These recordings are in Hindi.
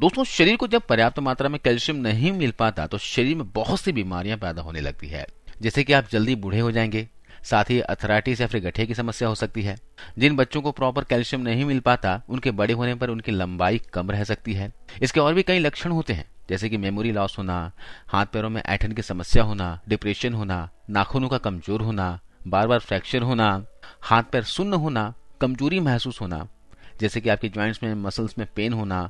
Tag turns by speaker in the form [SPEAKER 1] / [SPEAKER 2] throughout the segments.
[SPEAKER 1] दोस्तों शरीर को जब पर्याप्त मात्रा में कैल्शियम नहीं मिल पाता तो शरीर में बहुत सी बीमारियां पैदा होने लगती है जैसे कि आप जल्दी बूढ़े हो जाएंगे साथ ही अथराइटिस या फिर गठे की समस्या हो सकती है जिन बच्चों को प्रॉपर कैल्शियम नहीं मिल पाता उनके बड़े होने पर उनकी लंबाई कम रह सकती है इसके और भी कई लक्षण होते हैं जैसे कि मेमोरी लॉस होना हाथ पैरों में ऐठन की समस्या होना डिप्रेशन होना नाखूनों का कमजोर होना बार बार फ्रैक्चर होना हाथ पैर सुन्न होना कमजोरी महसूस होना जैसे कि आपके ज्वाइंट्स में मसल्स में पेन होना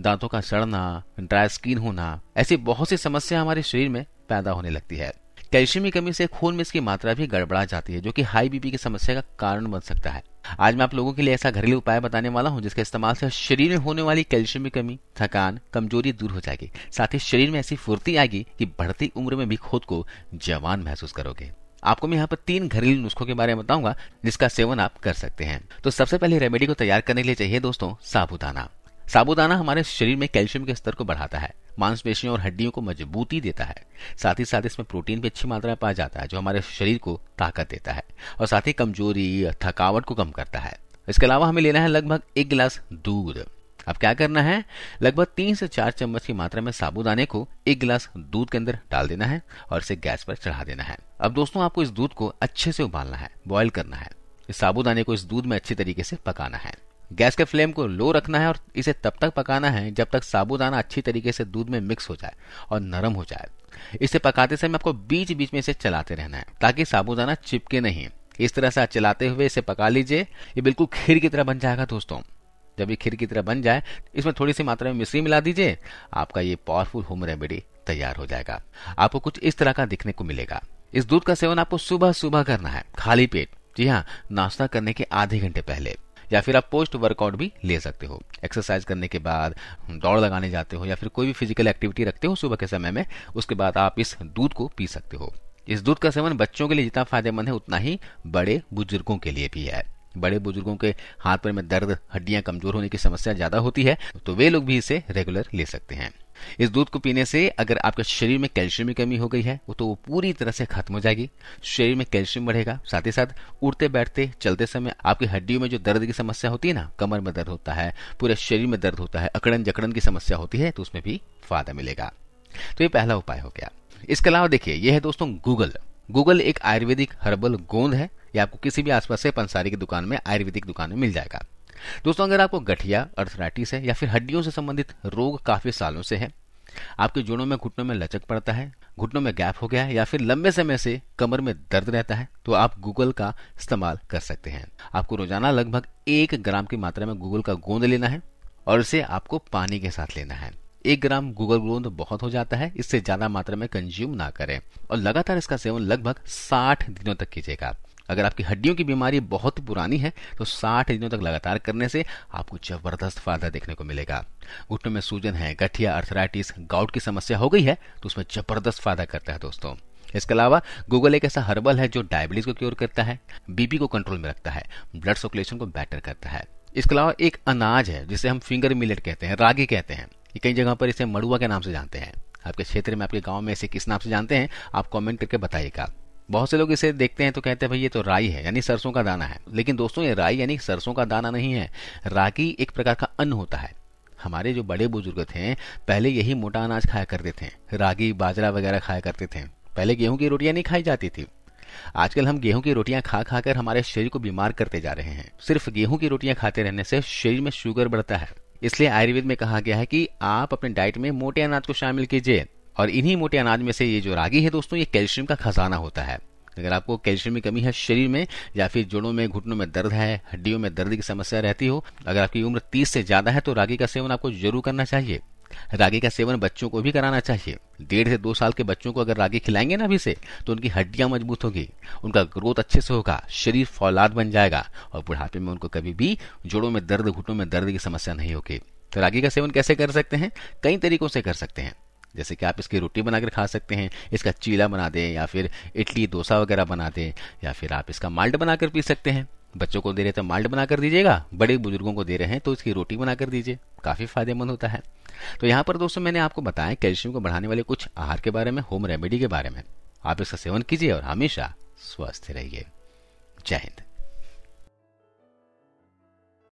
[SPEAKER 1] दांतों का सड़ना ड्राई स्किन होना ऐसी बहुत सी समस्या हमारे शरीर में पैदा होने लगती है कैल्शियम की कमी से खून में इसकी मात्रा भी गड़बड़ा जाती है जो कि हाई बीपी की समस्या का कारण बन सकता है आज मैं आप लोगों के लिए ऐसा घरेलू उपाय बताने वाला हूं जिसके इस्तेमाल से शरीर में होने वाली कैल्शियम की कमी थकान कमजोरी दूर हो जाएगी साथ ही शरीर में ऐसी फुर्ती आएगी कि बढ़ती उम्र में भी खुद को जवान महसूस करोगे आपको मैं यहाँ पर तीन घरेलू नुस्खों के बारे में बताऊंगा जिसका सेवन आप कर सकते हैं तो सबसे पहले रेमेडी को तैयार करने के लिए चाहिए दोस्तों साबुदाना साबुदाना हमारे शरीर में कैल्शियम के स्तर को बढ़ाता है मांसपेशियों और हड्डियों को मजबूती देता है साथ ही साथ इसमें प्रोटीन भी अच्छी मात्रा में पाया जाता है जो हमारे शरीर को ताकत देता है और साथ ही कमजोरी थकावट को कम करता है इसके अलावा हमें लेना है लगभग एक गिलास दूध अब क्या करना है लगभग तीन से चार चम्मच की मात्रा में साबुदाने को एक गिलास दूध के अंदर डाल देना है और इसे गैस पर चढ़ा देना है अब दोस्तों आपको इस दूध को अच्छे से उबालना है बॉयल करना है इस साबुदाने को इस दूध में अच्छी तरीके से पकाना है गैस के फ्लेम को लो रखना है और इसे तब तक पकाना है जब तक साबुदाना अच्छी तरीके से दूध में मिक्स हो जाए और नरम हो जाए इसे पकाते समय आपको बीच बीच में इसे चलाते रहना है ताकि साबुदाना चिपके नहीं इस तरह से चलाते हुए इसे पका लीजिए ये बिल्कुल खीर की तरह बन जाएगा दोस्तों जब ये खीर की तरह बन जाए इसमें थोड़ी सी मात्रा में मिश्री मिला दीजिए आपका ये पावरफुल होम रेमेडी तैयार हो जाएगा आपको कुछ इस तरह का दिखने को मिलेगा इस दूध का सेवन आपको सुबह सुबह करना है खाली पेट जी हाँ नाश्ता करने के आधे घंटे पहले या फिर आप पोस्ट वर्कआउट भी ले सकते हो एक्सरसाइज करने के बाद दौड़ लगाने जाते हो या फिर कोई भी फिजिकल एक्टिविटी रखते हो सुबह के समय में उसके बाद आप इस दूध को पी सकते हो इस दूध का सेवन बच्चों के लिए जितना फायदेमंद है उतना ही बड़े बुजुर्गों के लिए भी है बड़े बुजुर्गों के हाथ पर में दर्द हड्डियां कमजोर होने की समस्या ज्यादा होती है तो वे लोग भी इसे रेगुलर ले सकते हैं इस दूध को पीने से अगर आपके शरीर में कैल्शियम की कमी हो गई है वो तो वो पूरी तरह से खत्म हो जाएगी शरीर में कैल्शियम बढ़ेगा साथ ही साथ उड़ते बैठते चलते समय आपकी हड्डियों में जो दर्द की समस्या होती है ना कमर में दर्द होता है पूरे शरीर में दर्द होता है अकड़न जकड़न की समस्या होती है तो उसमें भी फायदा मिलेगा तो ये पहला उपाय हो गया इसके अलावा देखिए यह है दोस्तों गूगल गूगल एक आयुर्वेदिक हर्बल गोंद है ये आपको किसी भी आसपास से पंसारी की दुकान में आयुर्वेदिक दुकान में मिल जाएगा दोस्तों अगर आपको गठिया अर्थराइटिस है या फिर हड्डियों से संबंधित रोग काफी सालों से है आपके जोड़ों में घुटनों में लचक पड़ता है घुटनों में गैप हो गया है या फिर लंबे समय से कमर में दर्द रहता है तो आप गूगल का इस्तेमाल कर सकते हैं आपको रोजाना लगभग एक ग्राम की मात्रा में गूगल का गोंद लेना है और इसे आपको पानी के साथ लेना है एक ग्राम गूगल गोंद बहुत हो जाता है इससे ज्यादा मात्रा में कंज्यूम ना करें और लगातार इसका सेवन लगभग साठ दिनों तक कीजिएगा अगर आपकी हड्डियों की बीमारी बहुत पुरानी है तो 60 दिनों तक लगातार करने से आपको जबरदस्त फायदा देखने को मिलेगा घुटनों में सूजन है गठिया अर्थराइटिस गाउट की समस्या हो गई है तो उसमें जबरदस्त फायदा करता है दोस्तों इसके अलावा गूगल एक ऐसा हर्बल है जो डायबिटीज को क्योर करता है बीपी को कंट्रोल में रखता है ब्लड सर्कुलेशन को बेटर करता है इसके अलावा एक अनाज है जिसे हम फिंगर मिलेट कहते हैं रागी कहते हैं कई जगह पर इसे मड़ुआ के नाम से जानते हैं आपके क्षेत्र में आपके गांव में इसे किस नाम से जानते हैं आप कमेंट करके बताइएगा बहुत से लोग इसे देखते हैं तो कहते हैं भाई ये तो राई है यानी सरसों का दाना है लेकिन दोस्तों ये राई यानी सरसों का दाना नहीं है रागी एक प्रकार का अन्न होता है हमारे जो बड़े बुजुर्ग थे पहले यही मोटा अनाज खाया करते थे रागी बाजरा वगैरह खाया करते थे पहले गेहूं की रोटियां नहीं खाई जाती थी आजकल हम गेहूं की रोटियां खा खाकर हमारे शरीर को बीमार करते जा रहे हैं सिर्फ गेहूं की रोटियां खाते रहने से शरीर में शुगर बढ़ता है इसलिए आयुर्वेद में कहा गया है कि आप अपने डाइट में मोटे अनाज को शामिल कीजिए और इन्हीं मोटे अनाज में से ये जो रागी है दोस्तों ये कैल्शियम का खजाना होता है अगर आपको कैल्शियम की कमी है शरीर में या फिर जोड़ों में घुटनों में दर्द है हड्डियों में दर्द की समस्या रहती हो अगर आपकी उम्र 30 से ज्यादा है तो रागी का सेवन आपको जरूर करना चाहिए रागी का सेवन बच्चों को भी कराना चाहिए डेढ़ से दो साल के बच्चों को अगर रागी खिलाएंगे ना अभी से तो उनकी हड्डियां मजबूत होगी उनका ग्रोथ अच्छे से होगा शरीर फौलाद बन जाएगा और बुढ़ापे में उनको कभी भी जोड़ों में दर्द घुटनों में दर्द की समस्या नहीं होगी तो रागी का सेवन कैसे कर सकते हैं कई तरीकों से कर सकते हैं जैसे कि आप इसकी रोटी बनाकर खा सकते हैं इसका चीला बना दें या फिर इडली डोसा वगैरह बना दें या फिर आप इसका माल्ट बनाकर पी सकते हैं बच्चों को दे रहे तो माल्ट बनाकर दीजिएगा बड़े बुजुर्गों को दे रहे हैं तो इसकी रोटी बनाकर दीजिए काफ़ी फायदेमंद होता है तो यहाँ पर दोस्तों मैंने आपको बताया कैल्शियम को बढ़ाने वाले कुछ आहार के बारे में होम रेमेडी के बारे में आप इसका सेवन कीजिए और हमेशा स्वस्थ रहिए जय हिंद